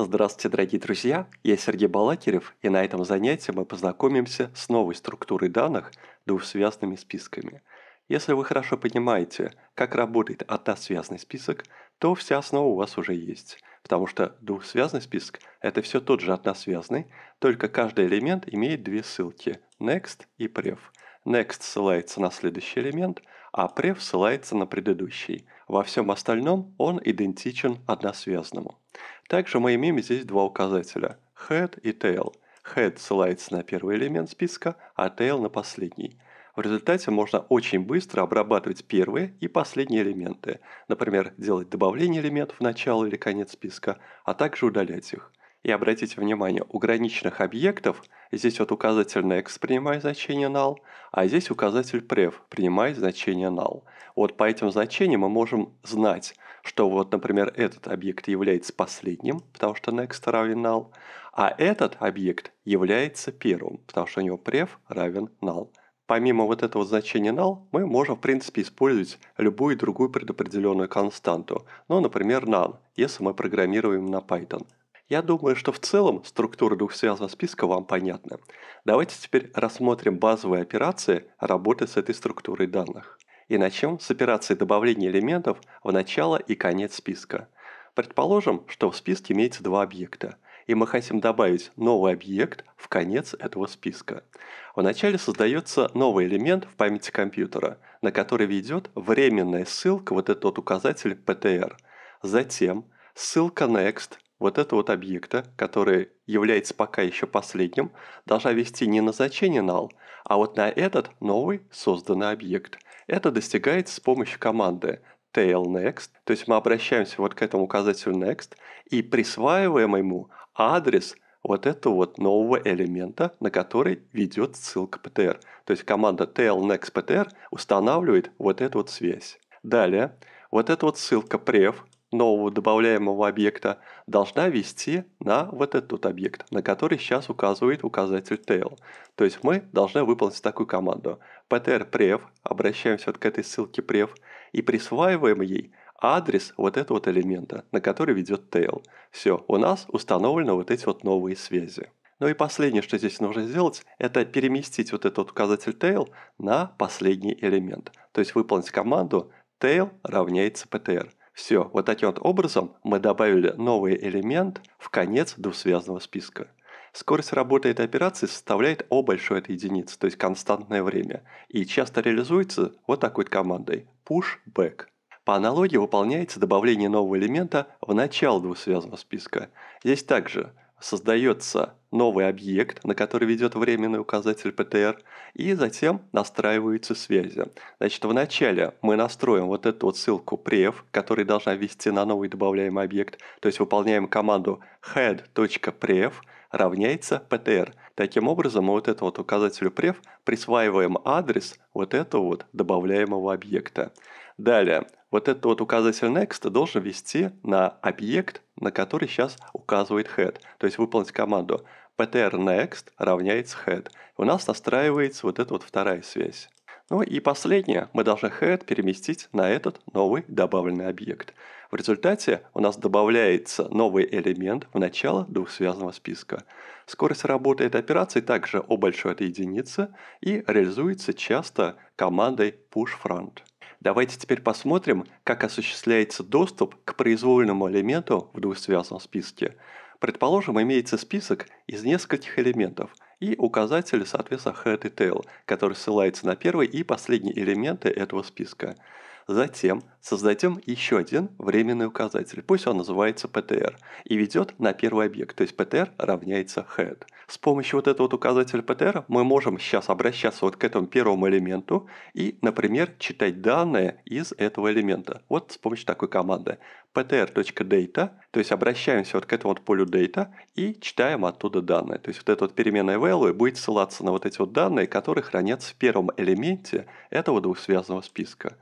Здравствуйте, дорогие друзья! Я Сергей Балакирев, и на этом занятии мы познакомимся с новой структурой данных двухсвязными списками. Если вы хорошо понимаете, как работает односвязный список, то вся основа у вас уже есть, потому что двухсвязный список – это все тот же односвязный, только каждый элемент имеет две ссылки – next и prev. Next ссылается на следующий элемент, а prev ссылается на предыдущий – во всем остальном он идентичен односвязному. Также мы имеем здесь два указателя – head и tail. Head ссылается на первый элемент списка, а tail на последний. В результате можно очень быстро обрабатывать первые и последние элементы, например, делать добавление элементов в начало или конец списка, а также удалять их. И обратите внимание, у граничных объектов здесь вот указатель next принимает значение null, а здесь указатель prev принимает значение null. Вот по этим значениям мы можем знать, что вот, например, этот объект является последним, потому что next равен null, а этот объект является первым, потому что у него prev равен null. Помимо вот этого значения null, мы можем, в принципе, использовать любую другую предопределенную константу. Ну, например, none, если мы программируем на Python. Я думаю, что в целом структура двухсвязного списка вам понятна. Давайте теперь рассмотрим базовые операции работы с этой структурой данных. И начнем с операции добавления элементов в начало и конец списка. Предположим, что в списке имеется два объекта, и мы хотим добавить новый объект в конец этого списка. Вначале создается новый элемент в памяти компьютера, на который ведет временная ссылка, вот этот вот указатель PTR. Затем ссылка next вот этого вот объекта, который является пока еще последним, должна вести не на значение null, а вот на этот новый созданный объект. Это достигается с помощью команды tail next, то есть мы обращаемся вот к этому указателю next и присваиваем ему адрес вот этого вот нового элемента, на который ведет ссылка ptr. То есть команда tail next ptr устанавливает вот эту вот связь. Далее, вот эта вот ссылка prev нового добавляемого объекта должна вести на вот этот вот объект, на который сейчас указывает указатель tail. То есть мы должны выполнить такую команду ptr prev, обращаемся вот к этой ссылке prev и присваиваем ей адрес вот этого вот элемента, на который ведет tail. Все, у нас установлены вот эти вот новые связи. Ну и последнее, что здесь нужно сделать, это переместить вот этот указатель tail на последний элемент. То есть выполнить команду tail равняется ptr. Все, вот таким вот образом мы добавили новый элемент в конец двусвязного списка. Скорость работы этой операции составляет O большое от единицы, то есть константное время, и часто реализуется вот такой вот командой push back. По аналогии выполняется добавление нового элемента в начало двусвязного списка. Здесь также создается новый объект, на который ведет временный указатель PTR, и затем настраиваются связи. Значит, вначале мы настроим вот эту вот ссылку prev, которая должна ввести на новый добавляемый объект, то есть выполняем команду head.pref равняется PTR. Таким образом, мы вот этого вот указателю prev присваиваем адрес вот этого вот добавляемого объекта. Далее, вот этот вот указатель next должен вести на объект, на который сейчас указывает head. То есть выполнить команду ptr next равняется head. У нас настраивается вот эта вот вторая связь. Ну и последнее, мы должны head переместить на этот новый добавленный объект. В результате у нас добавляется новый элемент в начало двухсвязанного списка. Скорость работы этой операции также O большой от единицы и реализуется часто командой push front. Давайте теперь посмотрим, как осуществляется доступ к произвольному элементу в двусвязном списке. Предположим, имеется список из нескольких элементов – и указатель, соответственно, head и tail, который ссылается на первый и последний элементы этого списка. Затем создадим еще один временный указатель, пусть он называется PTR, и ведет на первый объект, то есть PTR равняется head. С помощью вот этого вот указателя PTR мы можем сейчас обращаться вот к этому первому элементу и, например, читать данные из этого элемента. Вот с помощью такой команды ptr.data, то есть обращаемся вот к этому вот полю data и читаем оттуда данные. То есть вот эта вот переменная v Беллы будет ссылаться на вот эти вот данные, которые хранятся в первом элементе этого двухсвязанного списка.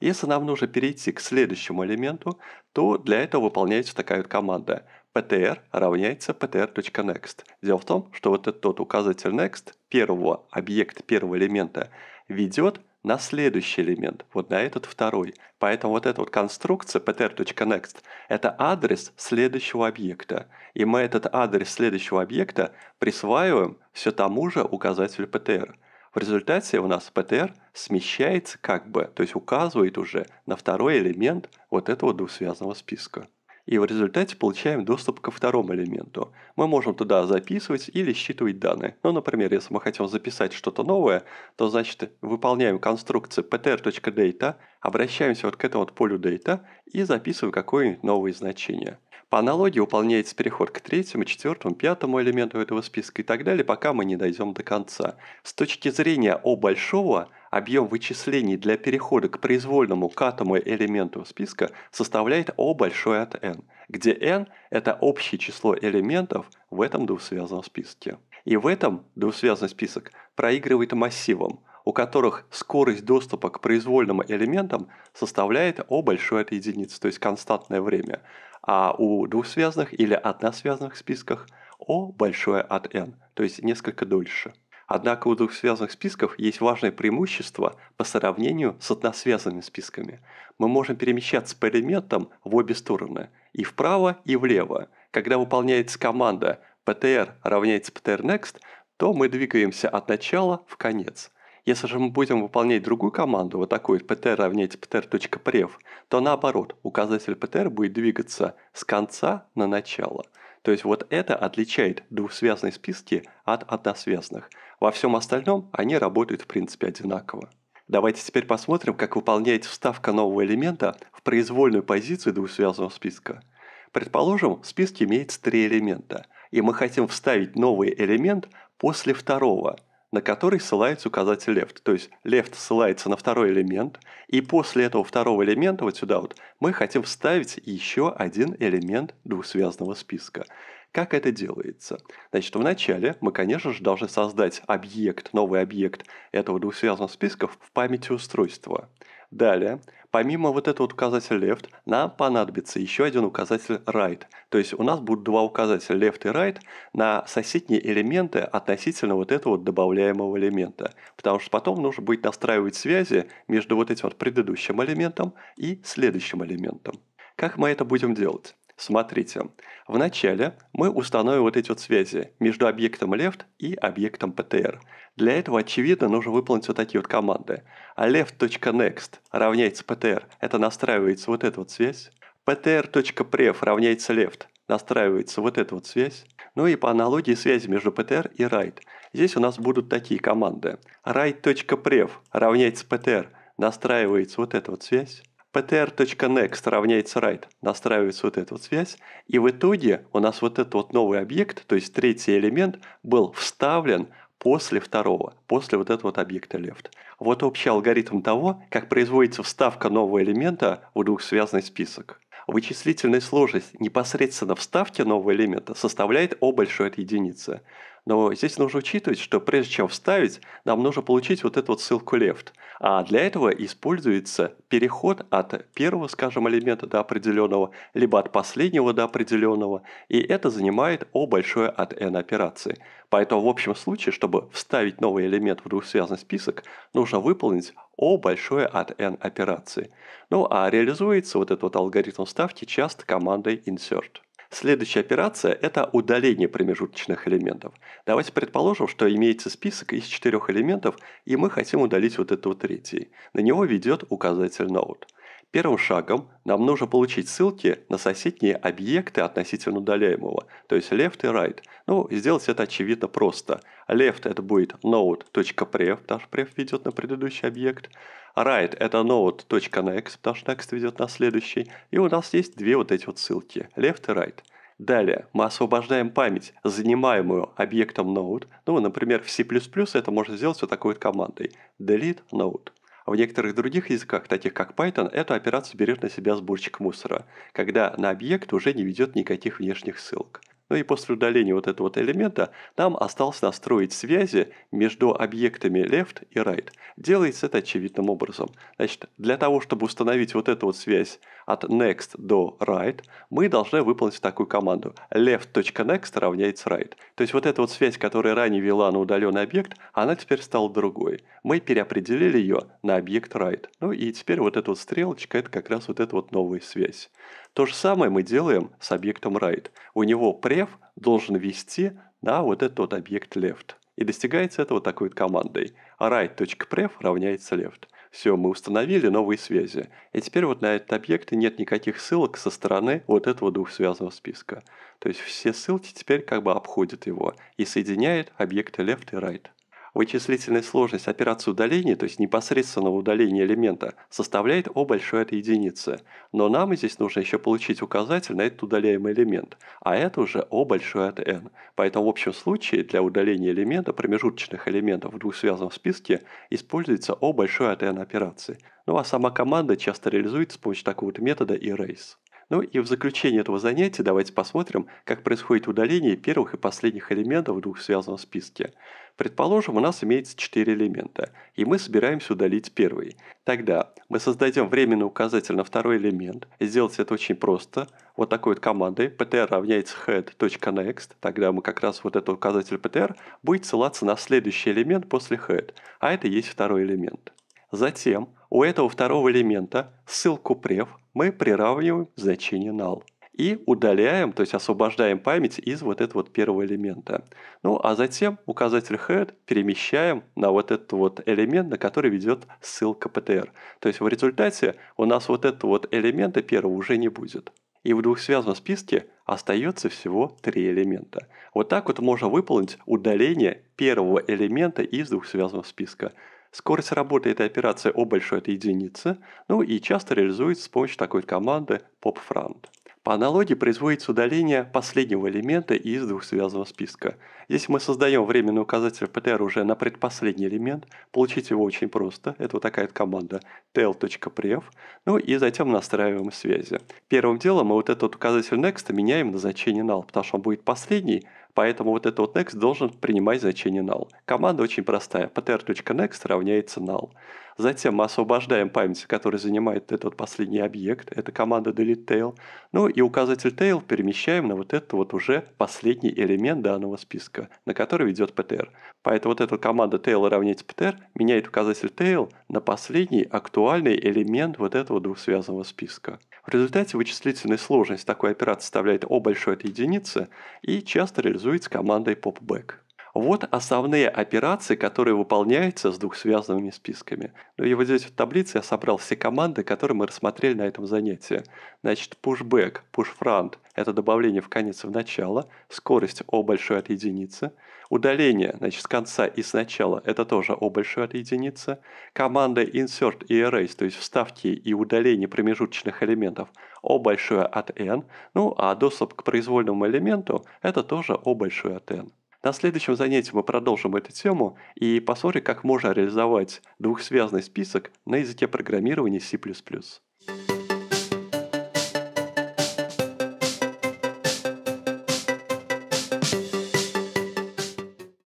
Если нам нужно перейти к следующему элементу, то для этого выполняется такая вот команда ptr равняется ptr.next. Дело в том, что вот этот тот указатель next первого объекта, первого элемента ведет на следующий элемент, вот на этот второй. Поэтому вот эта вот конструкция ptr.next – это адрес следующего объекта. И мы этот адрес следующего объекта присваиваем все тому же указателю ptr. В результате у нас ptr смещается как бы, то есть указывает уже на второй элемент вот этого двусвязанного списка и в результате получаем доступ ко второму элементу. Мы можем туда записывать или считывать данные. Ну, например, если мы хотим записать что-то новое, то значит выполняем конструкцию ptr.data, обращаемся вот к этому вот полю data и записываем какое-нибудь новое значение. По аналогии выполняется переход к третьему, четвертому, пятому элементу этого списка и так далее, пока мы не дойдем до конца. С точки зрения О большого – объем вычислений для перехода к произвольному катому элементу списка составляет O большое от n, где n – это общее число элементов в этом двусвязанном списке. И в этом двусвязанный список проигрывает массивом, у которых скорость доступа к произвольным элементам составляет O большое от единицы, то есть константное время, а у двухсвязанных или односвязанных списках O большое от n, то есть несколько дольше. Однако у двухсвязанных списков есть важное преимущество по сравнению с односвязанными списками. Мы можем перемещаться по элементам в обе стороны, и вправо, и влево. Когда выполняется команда ptr равняется ptr next, то мы двигаемся от начала в конец. Если же мы будем выполнять другую команду, вот такую ptr равняется ptr.prev, то наоборот, указатель ptr будет двигаться с конца на начало – то есть вот это отличает двухсвязные списки от односвязных. Во всем остальном они работают в принципе одинаково. Давайте теперь посмотрим, как выполняется вставка нового элемента в произвольную позицию двухсвязного списка. Предположим, в списке имеется три элемента, и мы хотим вставить новый элемент после второго – на который ссылается указатель left. То есть left ссылается на второй элемент, и после этого второго элемента вот сюда вот мы хотим вставить еще один элемент двухсвязного списка. Как это делается? Значит, вначале мы, конечно же, должны создать объект, новый объект этого двусвязного списка в памяти устройства. Далее Помимо вот этого указателя left, нам понадобится еще один указатель right. То есть у нас будут два указателя left и right на соседние элементы относительно вот этого вот добавляемого элемента. Потому что потом нужно будет настраивать связи между вот этим вот предыдущим элементом и следующим элементом. Как мы это будем делать? Смотрите, вначале мы установим вот эти вот связи между объектом left и объектом ptr. Для этого, очевидно, нужно выполнить вот такие вот команды. А left.next равняется ptr, это настраивается вот эта вот связь. ptr.pref равняется left, настраивается вот эта вот связь. Ну и по аналогии связи между ptr и write. Здесь у нас будут такие команды. write.pref равняется ptr, настраивается вот эта вот связь ptr.next равняется right, настраивается вот эта вот связь, и в итоге у нас вот этот вот новый объект, то есть третий элемент, был вставлен после второго, после вот этого вот объекта left. Вот общий алгоритм того, как производится вставка нового элемента в двухсвязный список. Вычислительная сложность непосредственно вставки нового элемента составляет O большой от единицы. Но здесь нужно учитывать, что прежде чем вставить, нам нужно получить вот эту вот ссылку left. А для этого используется переход от первого, скажем, элемента до определенного, либо от последнего до определенного. И это занимает O большое от n операции. Поэтому в общем случае, чтобы вставить новый элемент в двухсвязный список, нужно выполнить о большое от N операции. Ну а реализуется вот этот вот алгоритм ставки часто командой insert. Следующая операция – это удаление промежуточных элементов. Давайте предположим, что имеется список из четырех элементов, и мы хотим удалить вот этого вот третий. На него ведет указатель node. Первым шагом нам нужно получить ссылки на соседние объекты относительно удаляемого, то есть left и right. Ну, сделать это очевидно просто. Left это будет node.prev, потому что prev ведет на предыдущий объект. Right это node.next, потому что next ведет на следующий. И у нас есть две вот эти вот ссылки, left и right. Далее мы освобождаем память, занимаемую объектом node. Ну, например, в C++ это можно сделать вот такой вот командой delete node. А в некоторых других языках, таких как Python, эту операцию берет на себя сборщик мусора, когда на объект уже не ведет никаких внешних ссылок. Ну и после удаления вот этого вот элемента нам осталось настроить связи между объектами left и right. Делается это очевидным образом. Значит, для того, чтобы установить вот эту вот связь от next до right, мы должны выполнить такую команду. left.next равняется right. То есть вот эта вот связь, которая ранее вела на удаленный объект, она теперь стала другой. Мы переопределили ее на объект right. Ну и теперь вот эта вот стрелочка, это как раз вот эта вот новая связь. То же самое мы делаем с объектом right. У него Prev должен вести на вот этот объект left. И достигается это вот такой вот командой. А right.pref равняется left. Все, мы установили новые связи. И теперь вот на этот объект нет никаких ссылок со стороны вот этого двухсвязанного списка. То есть все ссылки теперь как бы обходят его и соединяет объекты left и right. Вычислительная сложность операции удаления, то есть непосредственного удаления элемента, составляет O большое от единицы. Но нам здесь нужно еще получить указатель на этот удаляемый элемент, а это уже O большое от n. Поэтому в общем случае для удаления элемента промежуточных элементов в двухсвязанном списке используется O большое от n операции. Ну а сама команда часто реализуется с помощью такого вот метода erase. Ну и в заключение этого занятия давайте посмотрим, как происходит удаление первых и последних элементов в двухсвязанном списке. Предположим, у нас имеется 4 элемента, и мы собираемся удалить первый. Тогда мы создадим временный указатель на второй элемент. Сделать это очень просто. Вот такой вот командой ptr равняется head.next. Тогда мы как раз вот этот указатель ptr будет ссылаться на следующий элемент после head, а это есть второй элемент. Затем у этого второго элемента ссылку prev мы приравниваем значение null и удаляем, то есть освобождаем память из вот этого вот первого элемента. Ну, а затем указатель head перемещаем на вот этот вот элемент, на который ведет ссылка PTR. То есть в результате у нас вот этого вот элемента первого уже не будет. И в двухсвязном списке остается всего три элемента. Вот так вот можно выполнить удаление первого элемента из двухсвязного списка. Скорость работы этой операции O большой это единица, ну и часто реализуется с помощью такой команды popfront. По аналогии производится удаление последнего элемента из двухсвязанного списка. Если мы создаем временный указатель PTR уже на предпоследний элемент, получить его очень просто. Это вот такая вот команда tel.pref. Ну и затем настраиваем связи. Первым делом мы вот этот указатель next меняем на значение null, потому что он будет последний, Поэтому вот этот вот next должен принимать значение null. Команда очень простая. ptr.next равняется null. Затем мы освобождаем память, которая занимает этот последний объект. Это команда delete tail. Ну и указатель tail перемещаем на вот этот вот уже последний элемент данного списка, на который ведет ptr. Поэтому вот эта команда tail равняется ptr меняет указатель tail на последний актуальный элемент вот этого двухсвязанного списка. В результате вычислительная сложность такой операции составляет O большой от единицы и часто реализуется реализується командой PopBack. Вот основные операции, которые выполняются с двухсвязанными списками. Ну и вот здесь в таблице я собрал все команды, которые мы рассмотрели на этом занятии. Значит, pushback, pushfront – это добавление в конец и в начало, скорость O большой от единицы. Удаление, значит, с конца и с начала – это тоже O большой от единицы. Команда insert и erase, то есть вставки и удаление промежуточных элементов – O большое от n. Ну, а доступ к произвольному элементу – это тоже O большое от n. На следующем занятии мы продолжим эту тему и посмотрим, как можно реализовать двухсвязный список на языке программирования C++.